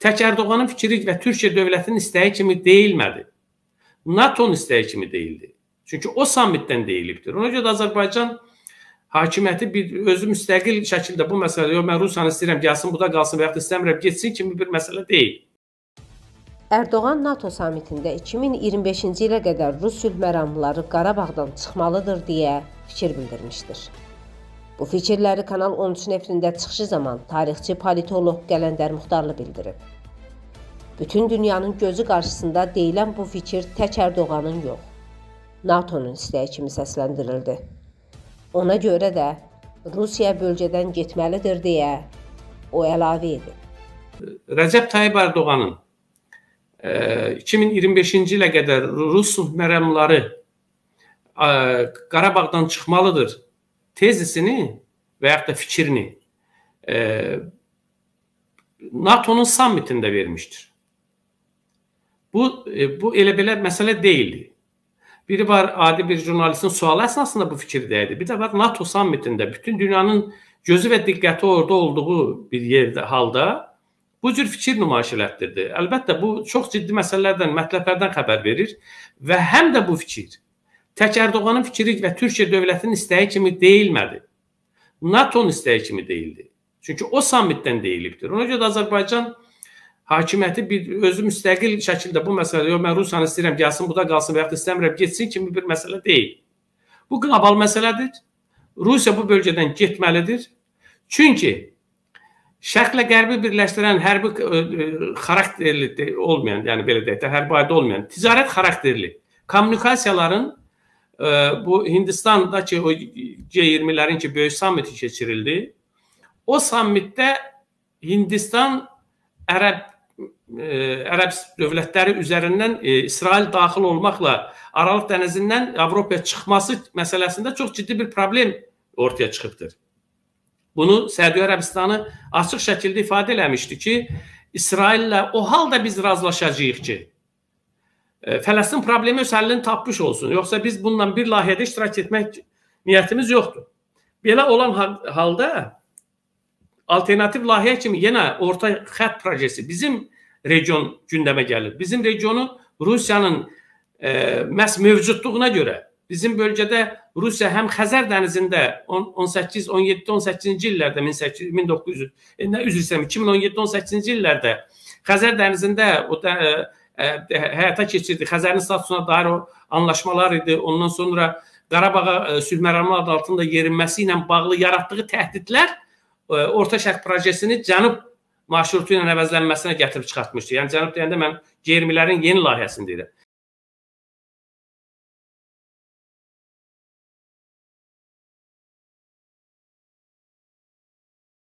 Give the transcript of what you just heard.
tək Ərdoğanın fikri və Türkiyə dövlətinin istəyi kimi deyilmədi. NATO-nun istəyi kimi deyildi. Çünki o sammitdən deyilibdir. Ona görə də Azərbaycan hakimiyyəti bir özü müstəqil şəkildə bu məsələdə yox mən Rusiyanı istəyirəm gəlsin bu da qalsın və ya da istəmirəm getsin kimi bir məsələ deyil. Ərdoğan NATO sammitində 2025-ci ilə qədər Rus sülh məramları Qarabağdan çıxmalıdır deyə fikir bildirmişdir. Bu fikirləri Kanal 13 nefrində çıxışı zaman tarixçi politolog Qələndər Muxtarlı bildirib. Bütün dünyanın gözü qarşısında deyilən bu fikir tək Ərdoğanın yox, NATO-nun istəyi kimi səsləndirildi. Ona görə də Rusiya bölgədən getməlidir deyə o əlavə edib. Rəcəb Tayyib Ərdoğanın 2025-ci e, ilə qədər rus məramları e, Qarabağdan çıxmalıdır tezisini və yaxud da fikrini e, NATO-nun sammitində vermişdir. Bu e, bu elə belə məsələ deyildi. Biri var adi bir jurnalistin sualı əsasında bu fikirdəydi. Bir də var NATO sammitində bütün dünyanın gözü və diqqəti orada olduğu bir yerdə halda bu cür fikir nümayiş elətdirdi. Əlbəttə bu çox ciddi məsələlərdən, mətləblərdən xəbər verir və həm də bu fikir Tək Ərdoğanın fikri və Türkiyə dövlətinin istəyi kimi deyilmədi. NATO-nun istəyi kimi deyildi. Çünki o sammitdən deyilibdir. Ona görə də Azərbaycan hakimiyyəti bir özü müstəqil şəkildə bu məsələdə yox mən Rusiyanı istəyirəm gəlsin bu da qalsın və ya da istəmirəm getsin kimi bir məsələ deyil. Bu qlobal məsələdir. Rusiya bu bölgədən getməlidir. Çünki Şərqlə Qərbi birləşdirən hərbi ə, e, e, xarakterli olmayan, yəni belə deyək də, hərbi ayda olmayan, ticarət xarakterli kommunikasiyaların bu Hindistandakı o G20-lerin ki böyük sammiti keçirildi. O sammitdə Hindistan Ərəb ə, e, Ərəb dövlətləri üzərindən ə, e, İsrail daxil olmaqla Aralıq dənizindən Avropaya çıxması məsələsində çox ciddi bir problem ortaya çıxıbdır. Bunu Səudiyyə Ərəbistanı açıq şəkildə ifadə eləmişdi ki, İsraillə o halda biz razılaşacağıq ki, Fələstin problemi öz həllini tapmış olsun. Yoxsa biz bununla bir layihədə iştirak etmək niyyətimiz yoxdur. Belə olan halda alternativ layihə kimi yenə orta xətt proyekti bizim region gündəmə gəlir. Bizim regionu Rusiyanın e, məhz mövcudluğuna görə bizim bölgədə Rusiya həm Xəzər dənizində 18 17 18-ci illərdə 18 1900 e, nə üzr istəyirəm 2017 18-ci illərdə Xəzər dənizində o da, e, Hə, həyata keçirdi. Xəzərin statusuna dair o anlaşmalar idi. Ondan sonra Qarabağa sülh məramı adı altında yerinməsi ilə bağlı yaratdığı təhdidlər Orta Şərq projesini Cənub marşrutu ilə əvəzlənməsinə gətirib çıxartmışdı. Yəni Cənub deyəndə mən 20-lərin yeni layihəsini deyirəm.